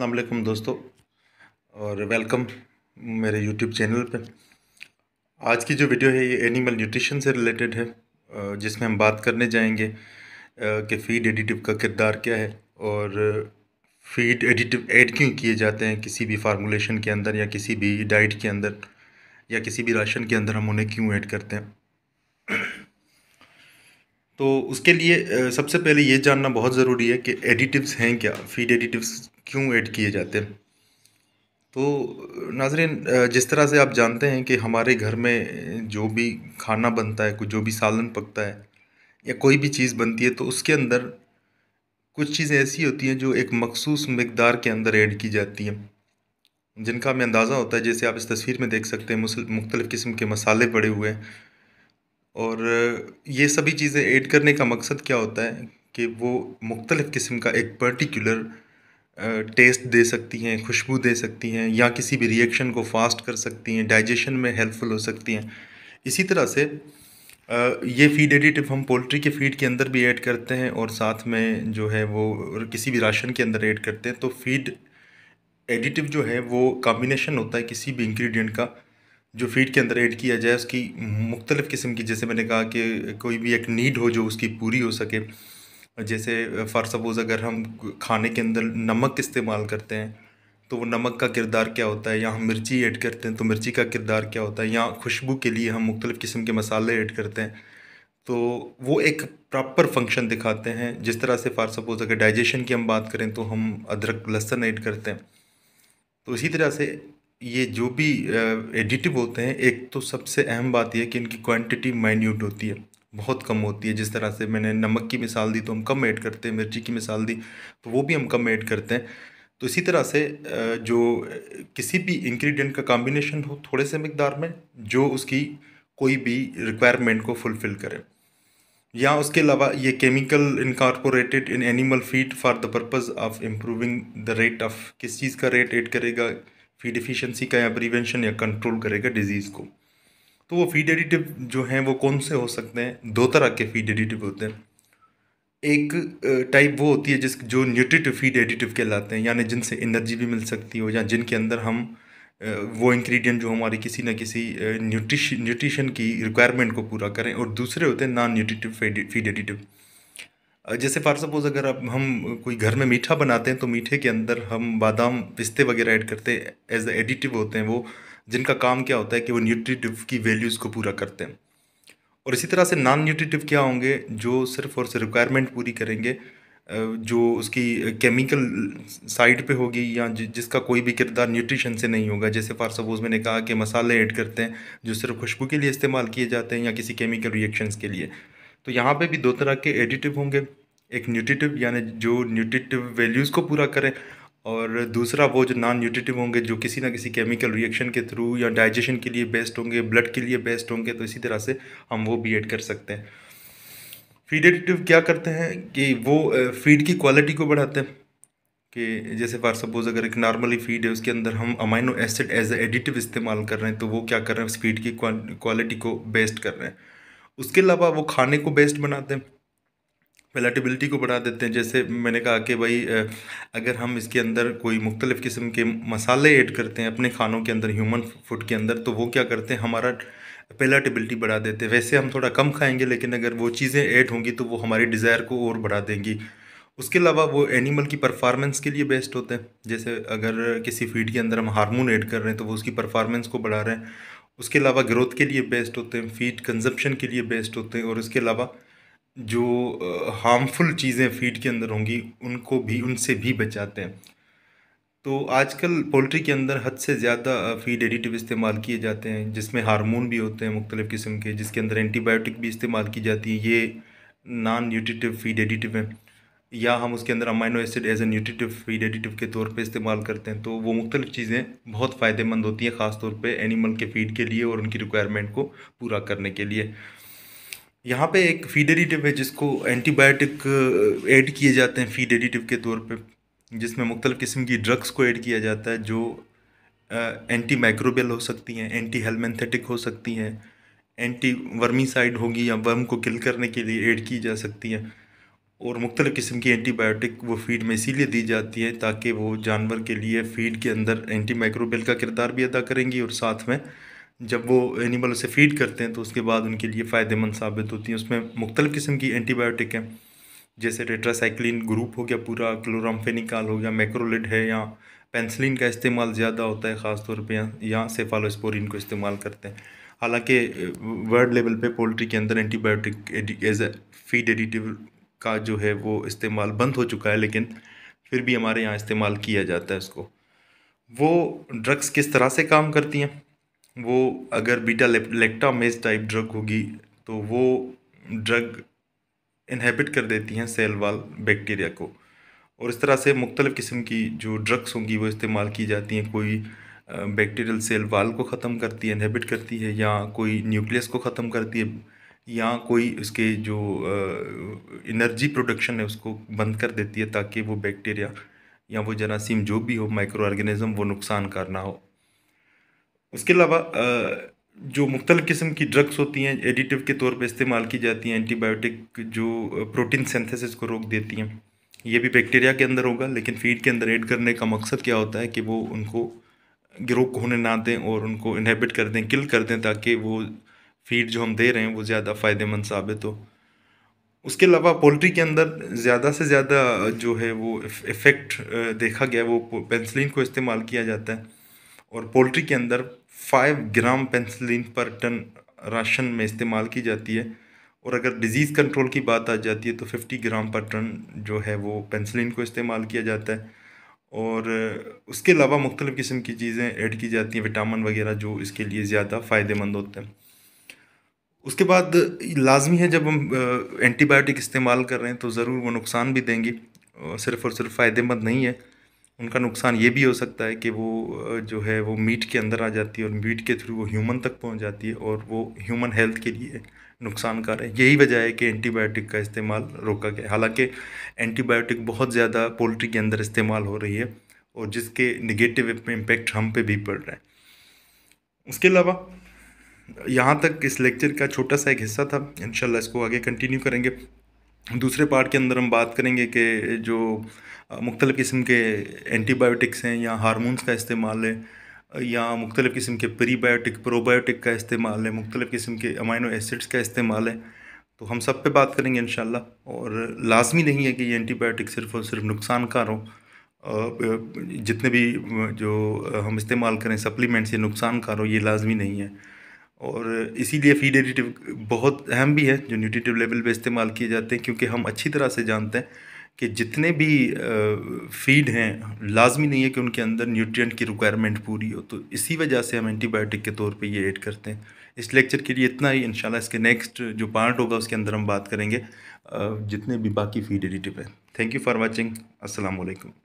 अल्लाम दोस्तों और वेलकम मेरे यूट्यूब चैनल पे आज की जो वीडियो है ये एनिमल न्यूट्रिशन से रिलेटेड है जिसमें हम बात करने जाएंगे कि फ़ीड एडिटिव का किरदार क्या है और फीड एडिटिव ऐड क्यों किए जाते हैं किसी भी फार्मूलेशन के अंदर या किसी भी डाइट के अंदर या किसी भी राशन के अंदर हम उन्हें क्यों ऐड करते हैं तो उसके लिए सबसे पहले ये जानना बहुत ज़रूरी है कि एडिटिव्स हैं क्या फीड एडिटिव्स क्यों ऐड किए जाते हैं तो नाजरन जिस तरह से आप जानते हैं कि हमारे घर में जो भी खाना बनता है कुछ जो भी सालन पकता है या कोई भी चीज़ बनती है तो उसके अंदर कुछ चीज़ें ऐसी होती हैं जो एक मखसूस मकदार के अंदर ऐड की जाती हैं जिनका हमें अंदाज़ा होता है जैसे आप इस तस्वीर में देख सकते हैं मुख्तलिफ़ किस्म के मसाले पड़े हुए हैं और ये सभी चीज़ें ऐड करने का मकसद क्या होता है कि वो मुख्तलिफ़ किस्म का एक पर्टिकुलर टेस्ट दे सकती हैं खुशबू दे सकती हैं या किसी भी रिएक्शन को फास्ट कर सकती हैं डाइजेशन में हेल्पफुल हो सकती हैं इसी तरह से ये फीड एडिटिव हम पोल्ट्री के फीड के अंदर भी ऐड करते हैं और साथ में जो है वो किसी भी राशन के अंदर ऐड करते हैं तो फीड एडिटिव जो है वो कॉम्बिनेशन होता है किसी भी इंग्रेडिएंट का जो फीड के अंदर ऐड किया जाए उसकी मुख्तलिफ़ किस्म की जैसे मैंने कहा कि कोई भी एक नीड हो जो उसकी पूरी हो सके जैसे फ़ार सपोज़ अगर हम खाने के अंदर नमक इस्तेमाल करते हैं तो वो नमक का किरदार क्या होता है या हम मिर्ची ऐड करते हैं तो मिर्ची का किरदार क्या होता है या खुशबू के लिए हम मुख्तलिफ़ किस्म के मसाले ऐड करते हैं तो वो एक प्रॉपर फंक्शन दिखाते हैं जिस तरह से फॉर सपोज़ अगर डाइजेशन की हम बात करें तो हम अदरक लहसन ऐड करते हैं तो इसी तरह से ये जो भी एडिटिव होते हैं एक तो सबसे अहम बात यह कि इनकी क्वांटिटी माइन्यूट होती है बहुत कम होती है जिस तरह से मैंने नमक की मिसाल दी तो हम कम ऐड करते हैं मिर्ची की मिसाल दी तो वो भी हम कम ऐड करते हैं तो इसी तरह से जो किसी भी इंग्रेडिएंट का कॉम्बिनेशन हो थोड़े से मकदार में जो उसकी कोई भी रिक्वायरमेंट को फुलफ़िल करे या उसके अलावा ये chemical incorporated in animal feed for the purpose of improving the rate of किस चीज़ का रेट एड करेगा फीड एफिशिएंसी का या प्रिवेंशन या कंट्रोल करेगा डिजीज़ को तो वो फीड एडिटिव जो हैं वो कौन से हो सकते हैं दो तरह के फीड एडिटिव होते हैं एक टाइप वो होती है जिस जो न्यूट्रिटिव फीड एडिटिव कहलाते हैं यानी जिनसे एनर्जी भी मिल सकती हो या जिनके अंदर हम वो इंग्रेडिएंट जो हमारे किसी ना किसी न्यूट्रिश न्यूट्रिशन की रिक्वायरमेंट को पूरा करें और दूसरे होते हैं नॉन न्यूट्रिटिव फीड एडिटिव जैसे फॉर सपोज़ अगर आप हम कोई घर में मीठा बनाते हैं तो मीठे के अंदर हम बादाम पिस्ते वगैरह ऐड करते हैं एज एडिटिव होते हैं वो जिनका काम क्या होता है कि वो न्यूट्रिटिव की वैल्यूज़ को पूरा करते हैं और इसी तरह से नॉन न्यूट्रिटिव क्या होंगे जो सिर्फ और सिर्फ रिक्वायरमेंट पूरी करेंगे जो उसकी केमिकल साइड पे होगी या जिसका कोई भी किरदार न्यूट्रिशन से नहीं होगा जैसे फॉर सपोज़ मैंने कहा कि मसाले ऐड करते हैं जो सिर्फ खुशबू के लिए इस्तेमाल किए जाते हैं या किसी केमिकल रिएक्शंस के लिए तो यहाँ पे भी दो तरह के एडिटिव होंगे एक न्यूट्रिटिव यानी जो न्यूट्रिटिव वैल्यूज़ को पूरा करें और दूसरा वो जो नॉन न्यूट्रिटिव होंगे जो किसी ना किसी केमिकल रिएक्शन के थ्रू या डाइजेशन के लिए बेस्ट होंगे ब्लड के लिए बेस्ट होंगे तो इसी तरह से हम वो भी ऐड कर सकते हैं फीड एडिटिव क्या करते हैं कि वो फीड की क्वालिटी को बढ़ाते हैं कि जैसे फॉर सपोज अगर एक नॉर्मली फीड है उसके अंदर हम amino acid as a additive इस्तेमाल कर रहे हैं तो वो क्या कर रहे हैं फीड की क्वालिटी को बेस्ट कर रहे हैं उसके अलावा वो खाने को बेस्ट बनाते हैं पेलेटिबिलिटी को बढ़ा देते हैं जैसे मैंने कहा कि भाई अगर हम इसके अंदर कोई मुख्तलिफ़ किस्म के मसाले ऐड करते हैं अपने खानों के अंदर ह्यूमन फूड के अंदर तो वो क्या करते हैं हमारा पेलेटिबिलिटी बढ़ा देते हैं वैसे हम थोड़ा कम खाएंगे लेकिन अगर वो चीज़ें ऐड होंगी तो वो हमारी डिज़ायर को और बढ़ा देंगी उसके अलावा वो एनिमल की परफॉर्मेंस के लिए बेस्ट होते हैं जैसे अगर किसी फीड के अंदर हम हार्मोन ऐड कर रहे हैं तो वो उसकी परफार्मेंस को बढ़ा रहे हैं उसके अलावा ग्रोथ के लिए बेस्ट होते हैं फीड कंजप्शन के लिए बेस्ट होते हैं और इसके अलावा जो हार्मफुल चीज़ें फीड के अंदर होंगी उनको भी उनसे भी बचाते हैं तो आजकल पोल्ट्री के अंदर हद से ज़्यादा फीड एडिटिव इस्तेमाल किए जाते हैं जिसमें हार्मोन भी होते हैं मुख्तलिफ़ किस्म के जिसके अंदर एंटीबायोटिक भी इस्तेमाल की जाती है ये नॉन न्यूट्रिटिव फीड एडिटिव हैं या हम उसके अंदर amino acid as a nutritive feed additive के तौर पे इस्तेमाल करते हैं तो वो मुख्तलि चीज़ें बहुत फ़ायदेमंद होती हैं ख़ास तौर पे एनिमल के फीड के लिए और उनकी रिक्वायरमेंट को पूरा करने के लिए यहाँ पे एक फीड एडिटिव है जिसको एंटीबायोटिक ऐड uh, किए जाते हैं फीड एडिटिव के तौर पर जिसमें मुख्तलिफ़ किस्म की ड्रग्स को ऐड किया जाता है जो एंटी uh, माइक्रोबियल हो सकती हैं एंटी हेलमेंथेटिक हो सकती हैं एंटी वर्मीसाइड होगी या वर्म को किल करने के लिए ऐड की जा सकती हैं और मुख्तल किस्म की एंटीबायोटिक वो फीड में इसीलिए दी जाती है ताकि वो जानवर के लिए फ़ीड के अंदर एंटी माइक्रोबियल का किरदार भी अदा करेंगी और साथ में जब वो एनिमल उसे फीड करते हैं तो उसके बाद उनके लिए फ़ायदेमंद साबित होती हैं उसमें मुख्तल किस्म की एंटीबायोटिक हैं जैसे टेट्रासाइक्लिन ग्रुप हो गया पूरा क्लोरामफेनिकाल हो गया मैक्रोलिड है या पेंसिलिन का इस्तेमाल ज़्यादा होता है ख़ास तौर पर या सेफालोस्पोरिन को इस्तेमाल करते हैं हालांकि वर्ल्ड लेवल पे पोल्ट्री के अंदर antibiotic as a feed additive का जो है वो इस्तेमाल बंद हो चुका है लेकिन फिर भी हमारे यहाँ इस्तेमाल किया जाता है उसको वो ड्रग्स किस तरह से काम करती हैं वो अगर बीटा लेक्टामेज टाइप ड्रग होगी तो वो ड्रग इनहेबिट कर देती हैं सेल वाल बैक्टीरिया को और इस तरह से मुख्तलिफ़ किस्म की जो ड्रग्स होंगी वो इस्तेमाल की जाती हैं कोई बैक्टीरियल सेल वाल को ख़त्म करती है इनहेबिट करती है या कोई न्यूक्लियस को ख़त्म करती है या कोई उसके जो एनर्जी प्रोडक्शन है उसको बंद कर देती है ताकि वो बैक्टीरिया या वो जरासीम जो भी हो माइक्रो ऑर्गेनिज़म वो नुकसान करना हो उसके अलावा जो मुख्तल किस्म की ड्रग्स होती हैं एडिटिव के तौर पे इस्तेमाल की जाती हैं एंटीबायोटिक जो प्रोटीन सिंथेसिस को रोक देती हैं ये भी बैक्टीरिया के अंदर होगा लेकिन फीड के अंदर ऐड करने का मकसद क्या होता है कि वो उनको ग्रो होने ना दें और उनको इनहेबिट कर दें किल कर दें ताकि वो फीड जो हम दे रहे हैं वो ज़्यादा फ़ायदेमंद साबित हो उसके अलावा पोल्ट्री के अंदर ज़्यादा से ज़्यादा जो है वो इफ़ेक्ट देखा गया वो पेंसिलिन को इस्तेमाल किया जाता है और पोल्ट्री के अंदर five gram penicillin per ton ration में इस्तेमाल की जाती है और अगर डिज़ीज़ कंट्रोल की बात आ जाती है तो फिफ्टी ग्राम पर टन जो है वो पेंसिलिन को इस्तेमाल किया जाता है और उसके अलावा मुख्तलिफ़ किस्म की चीज़ें ऐड की जाती हैं विटामिन वगैरह जो इसके लिए ज़्यादा फ़ायदेमंद होते हैं उसके बाद लाजमी है जब हम एंटीबायोटिक इस्तेमाल कर रहे हैं तो ज़रूर वो नुकसान भी देंगे सिर्फ़ और सिर्फ फ़ायदेमंद नहीं है उनका नुकसान ये भी हो सकता है कि वो जो है वो मीट के अंदर आ जाती है और मीट के थ्रू वो ह्यूमन तक पहुंच जाती है और वो ह्यूमन हेल्थ के लिए नुकसानकार है यही वजह है कि एंटीबायोटिक का इस्तेमाल रोका गया हालांकि एंटीबायोटिक बहुत ज़्यादा पोल्ट्री के अंदर इस्तेमाल हो रही है और जिसके निगेटिव इम्पेक्ट हम पे भी पड़ रहे हैं उसके अलावा यहाँ तक इस लेक्चर का छोटा सा एक हिस्सा था इन इसको आगे कंटिन्यू करेंगे दूसरे पार्ट के अंदर हम बात करेंगे कि जो मुख्तलिफ़ किस्म के एंटीबायोटिक्स हैं या हारमोन्स का इस्तेमाल है या मुख्तलिफ़ किस्म के प्रीबायोटिक प्रोबायोटिक का इस्तेमाल है मुख्तलिफ़ किस्म के अमाइनो एसिड्स का इस्तेमाल है तो हम सब पे बात करेंगे इन और लाजमी नहीं है कि ये एंटीबायोटिक सिर्फ और सिर्फ नुकसान कार हो जितने भी जो हम इस्तेमाल करें सप्लीमेंट्स ये नुकसान कार हो ये लाजमी नहीं है और इसीलिए फीड एडिटिव बहुत अहम भी है जो न्यूट्रिटिव लेवल पे इस्तेमाल किए जाते हैं क्योंकि हम अच्छी तरह से जानते हैं कि जितने भी फीड हैं लाजमी नहीं है कि उनके अंदर न्यूट्रिएंट की रिक्वायरमेंट पूरी हो तो इसी वजह से हम एंटीबायोटिक के तौर पे ये ऐड करते हैं इस लेक्चर के लिए इतना ही इंशाल्लाह इसके नेक्स्ट जो पार्ट होगा उसके अंदर हम बात करेंगे जितने भी बाकी फीड एडिटिव हैं थैंक यू फॉर वॉचिंग असलकम